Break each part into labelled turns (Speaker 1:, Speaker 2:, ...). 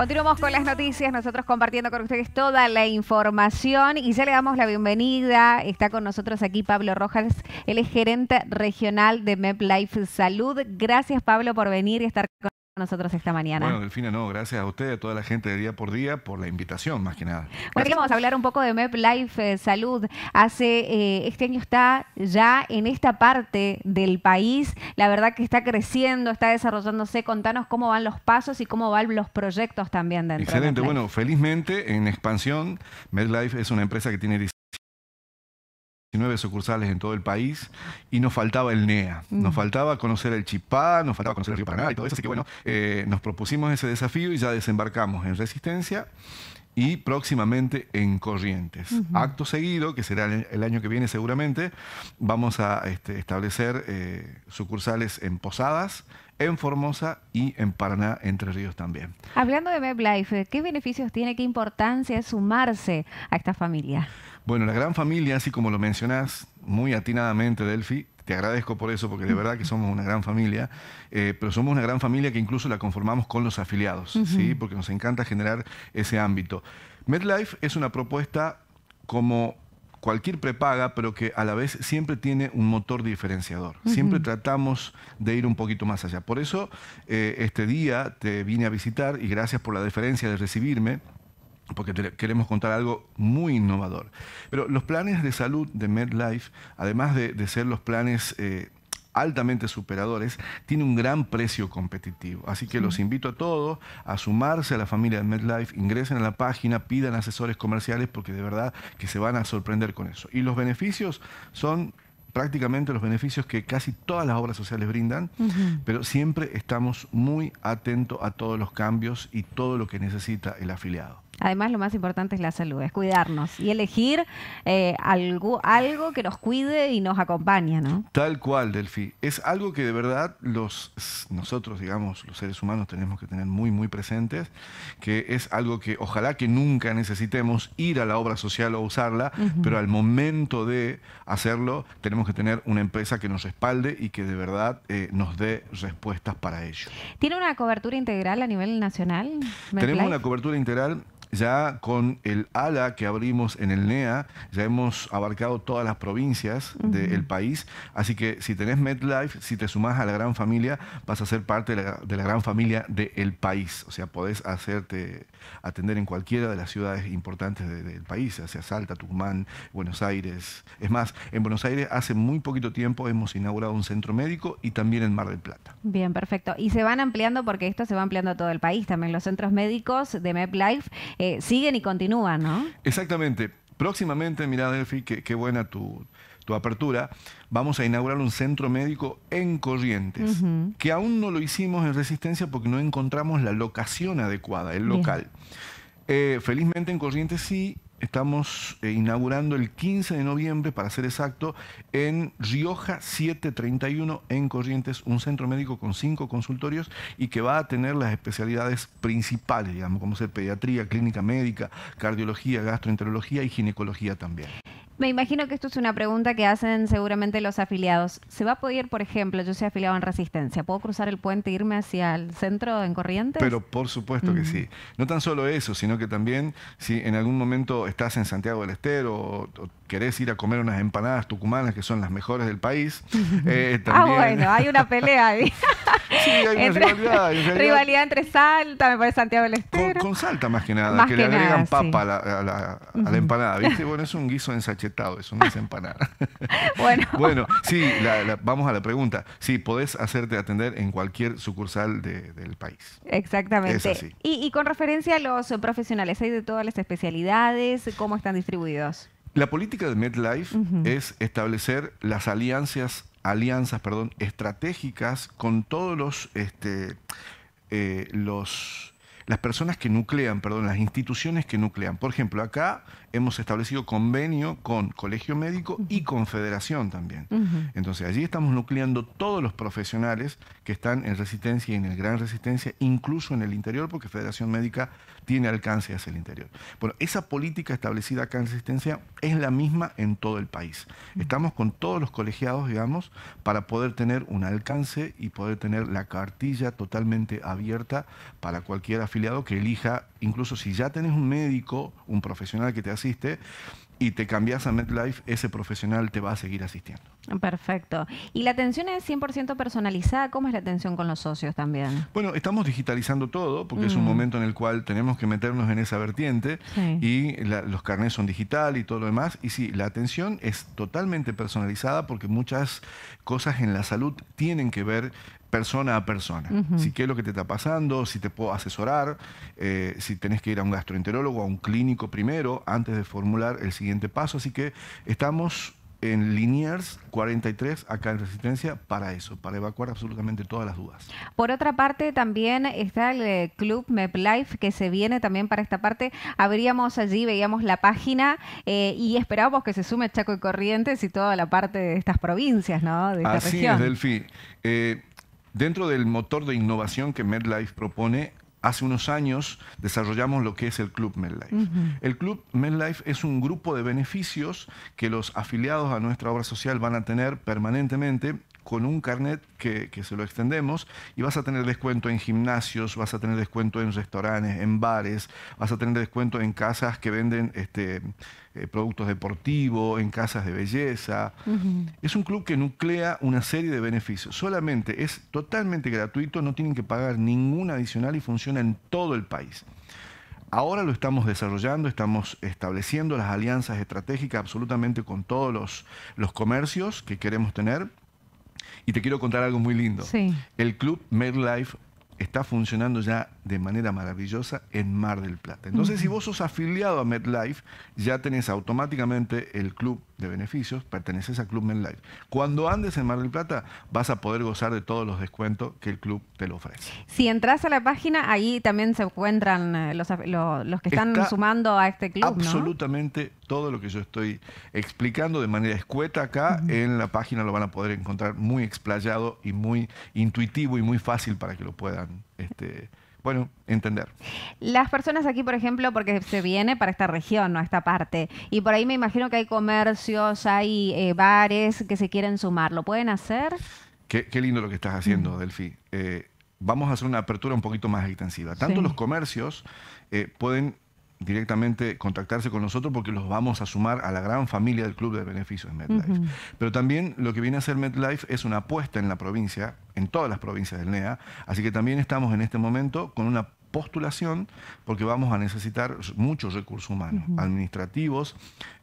Speaker 1: Continuamos con las noticias, nosotros compartiendo con ustedes toda la información y ya le damos la bienvenida. Está con nosotros aquí Pablo Rojas, el gerente regional de Life Salud. Gracias Pablo por venir y estar con nosotros nosotros esta mañana. Bueno,
Speaker 2: Delfina, no, gracias a usted, a toda la gente de día por día, por la invitación, más que nada.
Speaker 1: Bueno, vamos a hablar un poco de Medlife eh, Salud. Hace, eh, este año está ya en esta parte del país, la verdad que está creciendo, está desarrollándose. Contanos cómo van los pasos y cómo van los proyectos también dentro. Excelente, bueno,
Speaker 2: felizmente en expansión, MedLife es una empresa que tiene 19 sucursales en todo el país y nos faltaba el NEA, mm. nos faltaba conocer el Chipá, nos faltaba conocer el Río Paraná y todo eso, así que bueno, eh, nos propusimos ese desafío y ya desembarcamos en Resistencia y próximamente en Corrientes. Acto seguido, que será el, año que viene seguramente, vamos a este, establecer eh, sucursales en Posadas, en Formosa y en Paraná, Entre Ríos también.
Speaker 1: Hablando de Life, ¿qué beneficios tiene, qué importancia es sumarse a esta familia?
Speaker 2: Bueno, la gran familia, así como lo mencionás muy atinadamente, Delphi, te agradezco por eso, porque de verdad que somos una gran familia, eh, pero somos una gran familia que incluso la conformamos con los afiliados, ¿sí? porque nos encanta generar ese ámbito. MedLife es una propuesta como cualquier prepaga, pero que a la vez siempre tiene un motor diferenciador. Siempre tratamos de ir un poquito más allá. Por eso eh, este día te vine a visitar y gracias por la deferencia de recibirme porque queremos contar algo muy innovador. Pero los planes de salud de MedLife, además de, ser los planes... Eh, altamente superadores, tiene un gran precio competitivo. Así que los invito a todos a sumarse a la familia de MedLife, ingresen a la página, pidan asesores comerciales porque de verdad que se van a sorprender con eso. Y los beneficios son prácticamente los beneficios que casi todas las obras sociales brindan, pero siempre estamos muy atentos a todos los cambios y todo lo que necesita el afiliado.
Speaker 1: Además, lo más importante es la salud, es cuidarnos y elegir eh, algo, que nos cuide y nos acompañe, ¿no?
Speaker 2: Tal cual, Delfi. Es algo que de verdad los, nosotros, digamos, los seres humanos tenemos que tener muy, muy presentes, que es algo que ojalá que nunca necesitemos ir a la obra social o usarla, pero al momento de hacerlo tenemos que tener una empresa que nos respalde y que de verdad eh, nos dé respuestas para ello.
Speaker 1: ¿Tiene una cobertura integral a nivel nacional? Tenemos una
Speaker 2: cobertura integral ya con el ala que abrimos en el NEA, ya hemos abarcado todas las provincias del país. Así que si tenés MedLife, si te sumás a la gran familia, vas a ser parte de la, gran familia del país. O sea, podés hacerte atender en cualquiera de las ciudades importantes del país, hacia sea Salta, Tucumán, Buenos Aires. Es más, en Buenos Aires hace muy poquito tiempo hemos inaugurado un centro médico y también en Mar del Plata.
Speaker 1: Bien, perfecto. Y se van ampliando porque esto se va ampliando a todo el país. También los centros médicos de MedLife eh, siguen y continúan, ¿no?
Speaker 2: Exactamente. Próximamente, mira Delfi, qué buena tu, apertura, vamos a inaugurar un centro médico en Corrientes, que aún no lo hicimos en Resistencia porque no encontramos la locación adecuada, el local. Eh, felizmente en Corrientes sí, estamos eh, inaugurando el 15 de noviembre, para ser exacto, en Rioja 731, en Corrientes, un centro médico con cinco consultorios y que va a tener las especialidades principales, digamos, como ser pediatría, clínica médica, cardiología, gastroenterología y ginecología también.
Speaker 1: Me imagino que esto es una pregunta que hacen seguramente los afiliados. ¿Se va a poder, por ejemplo, yo soy afiliado en Resistencia, ¿puedo cruzar el puente e irme hacia el centro en Corrientes?
Speaker 2: Pero por supuesto que sí. No tan solo eso, sino que también si en algún momento estás en Santiago del Estero o, querés ir a comer unas empanadas tucumanas que son las mejores del país. Eh, ah, bueno, hay una pelea ahí.
Speaker 1: Sí, hay una rivalidad. rivalidad entre Salta, me parece Santiago del Estero. Con, Salta
Speaker 2: más que nada, que, le agregan papa a, la, empanada, ¿viste? Bueno, es un guiso ensachetado, eso no es empanada. bueno. bueno, sí, vamos a la pregunta. Sí, podés hacerte atender en cualquier sucursal del país.
Speaker 1: Exactamente. Y, con referencia a los profesionales, ¿hay de todas las especialidades? ¿Cómo están distribuidos?
Speaker 2: La política de MedLife es establecer las alianzas alianzas perdón, estratégicas con todos los, este, eh, los las personas que nuclean, perdón, las instituciones que nuclean. Por ejemplo, acá hemos establecido convenio con Colegio Médico y Confederación también. Entonces, allí estamos nucleando todos los profesionales que están en resistencia y en el gran resistencia, incluso en el interior, porque Federación Médica tiene alcance hacia el interior. Bueno, esa política establecida acá en resistencia es la misma en todo el país. Estamos con todos los colegiados, digamos, para poder tener un alcance y poder tener la cartilla totalmente abierta para cualquier afiliación que elija, incluso si ya tenés un médico, un profesional que te asiste, y te cambias a MedLife, ese profesional te va a seguir asistiendo.
Speaker 1: Perfecto. ¿Y la atención es 100% personalizada? ¿Cómo es la atención con los socios también?
Speaker 2: Bueno, estamos digitalizando todo porque es un mm. momento en el cual tenemos que meternos en esa vertiente y los carnés son digital y todo lo demás. Y sí, la atención es totalmente personalizada porque muchas cosas en la salud tienen que ver persona a persona. Si qué es lo que te está pasando, si te puedo asesorar, eh, si tenés que ir a un gastroenterólogo, a un clínico primero, antes de formular el siguiente paso. Así que estamos en linears 43, acá en Resistencia, para eso, para evacuar absolutamente todas las dudas.
Speaker 1: Por otra parte, también está el eh, Club Medlife que se viene también para esta parte. Abríamos allí, veíamos la página eh, y esperábamos que se sume Chaco y Corrientes y toda la parte de estas provincias, ¿no? Así es,
Speaker 2: Delfi. Eh, dentro del motor de innovación que MedLife propone, hace unos años desarrollamos lo que es el Club MedLife. El Club MedLife es un grupo de beneficios que los afiliados a nuestra obra social van a tener permanentemente con un carnet que, se lo extendemos y vas a tener descuento en gimnasios, vas a tener descuento en restaurantes, en bares, vas a tener descuento en casas que venden este, eh, productos deportivos, en casas de belleza. Es un club que nuclea una serie de beneficios. Solamente es totalmente gratuito, no tienen que pagar ningún adicional y funciona en todo el país. Ahora lo estamos desarrollando, estamos estableciendo las alianzas estratégicas absolutamente con todos los, los comercios que queremos tener. Y te quiero contar algo muy lindo. El club MedLife está funcionando ya de manera maravillosa en Mar del Plata. Entonces, si vos sos afiliado a MedLife, ya tenés automáticamente el club de beneficios, perteneces al Club MetLife. Cuando andes en Mar del Plata, vas a poder gozar de todos los descuentos que el club te lo ofrece.
Speaker 1: Si entras a la página, ahí también se encuentran eh, los, que están sumando a este club.
Speaker 2: Absolutamente todo lo que yo estoy explicando de manera escueta acá en la página lo van a poder encontrar muy explayado y muy intuitivo y muy fácil para que lo puedan. Este, bueno, entender.
Speaker 1: Las personas aquí, por ejemplo, porque se viene para esta región, no a esta parte, y por ahí me imagino que hay comercios, hay eh, bares que se quieren sumar, ¿lo pueden hacer?
Speaker 2: Qué, lindo lo que estás haciendo, Delphi. Mm. Delfi. Eh, vamos a hacer una apertura un poquito más extensiva. Tanto los comercios eh, pueden directamente contactarse con nosotros porque los vamos a sumar a la gran familia del Club de Beneficios MedLife. Pero también lo que viene a hacer MedLife es una apuesta en la provincia en todas las provincias del NEA. Así que también estamos en este momento con una postulación porque vamos a necesitar muchos recursos humanos, administrativos,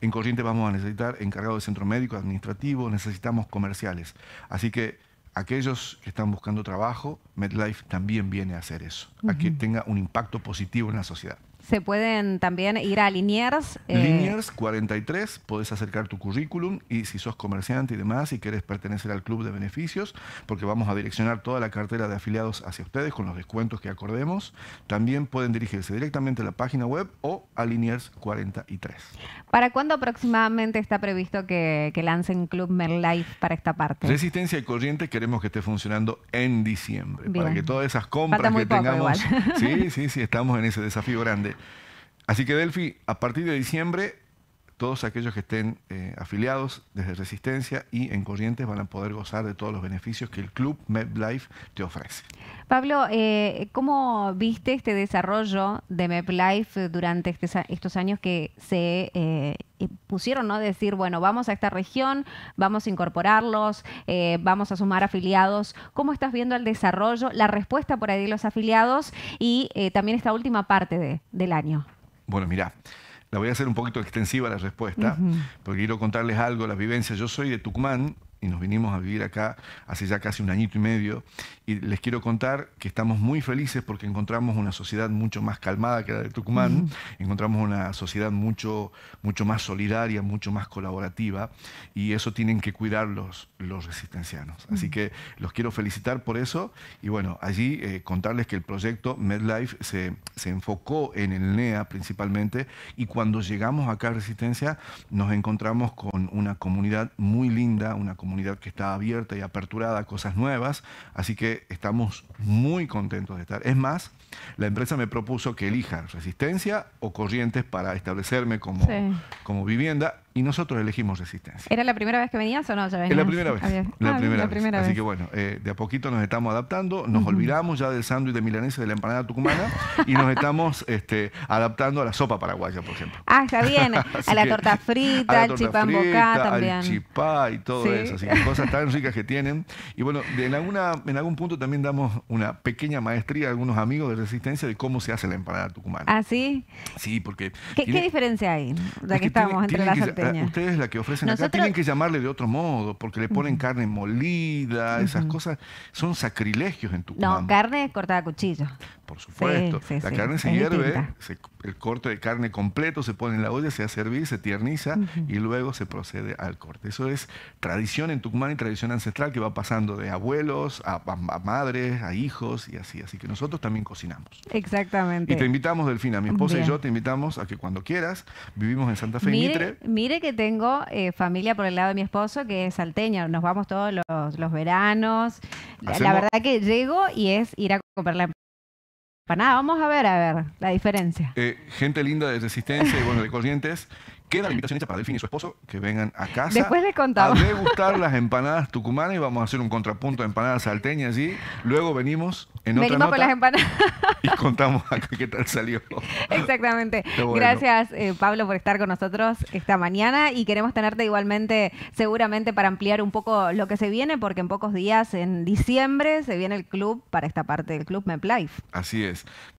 Speaker 2: en corriente vamos a necesitar encargado de centro médico, administrativo, necesitamos comerciales. Así que aquellos que están buscando trabajo, MedLife también viene a hacer eso, a que tenga un impacto positivo en la sociedad
Speaker 1: se pueden también ir a Liniers. Eh, Liniers
Speaker 2: 43, podés acercar tu currículum y si sos comerciante y demás y quieres pertenecer al club de beneficios, porque vamos a direccionar toda la cartera de afiliados hacia ustedes con los descuentos que acordemos, también pueden dirigirse directamente a la página web o a Liniers 43.
Speaker 1: ¿Para cuándo aproximadamente está previsto que, lancen Club Merlife para esta parte?
Speaker 2: Resistencia y corriente queremos que esté funcionando en diciembre, para que todas esas compras que tengamos... Sí, sí, sí, estamos en ese desafío grande. Así que Delphi, a partir de diciembre todos aquellos que estén eh, afiliados desde Resistencia y en Corrientes van a poder gozar de todos los beneficios que el Club MEPLIFE te ofrece.
Speaker 1: Pablo, eh, ¿cómo viste este desarrollo de MEPLIFE durante este estos años que se eh, pusieron, ¿no? Decir, bueno, vamos a esta región, vamos a incorporarlos, vamos a sumar afiliados. ¿Cómo estás viendo el desarrollo, la respuesta por ahí de los afiliados y también esta última parte del año?
Speaker 2: Bueno, mira. La voy a hacer un poquito extensiva la respuesta, porque quiero contarles algo, las vivencias. Yo soy de Tucumán, y nos vinimos a vivir acá hace ya casi un añito y medio. Y les quiero contar que estamos muy felices porque encontramos una sociedad mucho más calmada que la de Tucumán, encontramos una sociedad mucho, mucho más solidaria, mucho más colaborativa, y eso tienen que cuidar los, resistencianos. Así que los quiero felicitar por eso, y bueno, allí eh, contarles que el proyecto MedLife se, se enfocó en el NEA principalmente, y cuando llegamos acá a Resistencia nos encontramos con una comunidad muy linda, una comunidad que está abierta y aperturada a cosas nuevas, así que estamos muy contentos de estar. Es más, la empresa me propuso que elija resistencia o corrientes para establecerme como, como vivienda y nosotros elegimos resistencia.
Speaker 1: ¿Era la primera vez que venías o no? Es la primera ah, vez. La, ah, primera vez. Así que
Speaker 2: bueno, eh, de a poquito nos estamos adaptando, nos olvidamos ya del sándwich de milanesa de la empanada tucumana y nos estamos este, adaptando a la sopa paraguaya, por ejemplo.
Speaker 1: Ah, está bien. a la torta frita, al chipán también. Al
Speaker 2: chipá y todo eso. Así que cosas tan ricas que tienen. Y bueno, en, alguna, en algún punto también damos una pequeña maestría a algunos amigos de resistencia de cómo se hace la empanada tucumana. ¿Ah, sí? Sí, porque... ¿Qué,
Speaker 1: diferencia hay? Ya que, estamos entre las ustedes
Speaker 2: la que ofrecen acá tienen que llamarle de otro modo, porque le ponen carne molida, esas cosas son sacrilegios en Tucumán No,
Speaker 1: carne cortada a cuchillo. Por supuesto. la carne se hierve,
Speaker 2: el corte de carne completo se pone en la olla, se hace servir, se tierniza y luego se procede al corte. Eso es tradición en Tucumán y tradición ancestral que va pasando de abuelos a, madres, a hijos y así. Así que nosotros también cocinamos.
Speaker 1: Exactamente. Y te
Speaker 2: invitamos, Delfina, mi esposa y yo te invitamos a que cuando quieras, vivimos en Santa Fe Mitre.
Speaker 1: Mire que tengo eh, familia por el lado de mi esposo que es salteña. Nos vamos todos los, veranos. La, verdad que llego y es ir a comprar la empanada. Vamos a ver, a ver, la diferencia.
Speaker 2: Eh, gente linda de Resistencia y bueno, de Corrientes. Queda la invitación para Delfín y su esposo que vengan a casa. Después le contamos. A degustar las empanadas tucumanas y vamos a hacer un contrapunto de empanadas salteñas y luego venimos en venimos otra Venimos con las empanadas. Y contamos acá qué tal salió.
Speaker 1: Exactamente. Gracias, eh, Pablo, por estar con nosotros esta mañana y queremos tenerte igualmente, seguramente, para ampliar un poco lo que se viene, porque en pocos días, en diciembre, se viene el club para esta parte del club MepLife.
Speaker 2: Así es.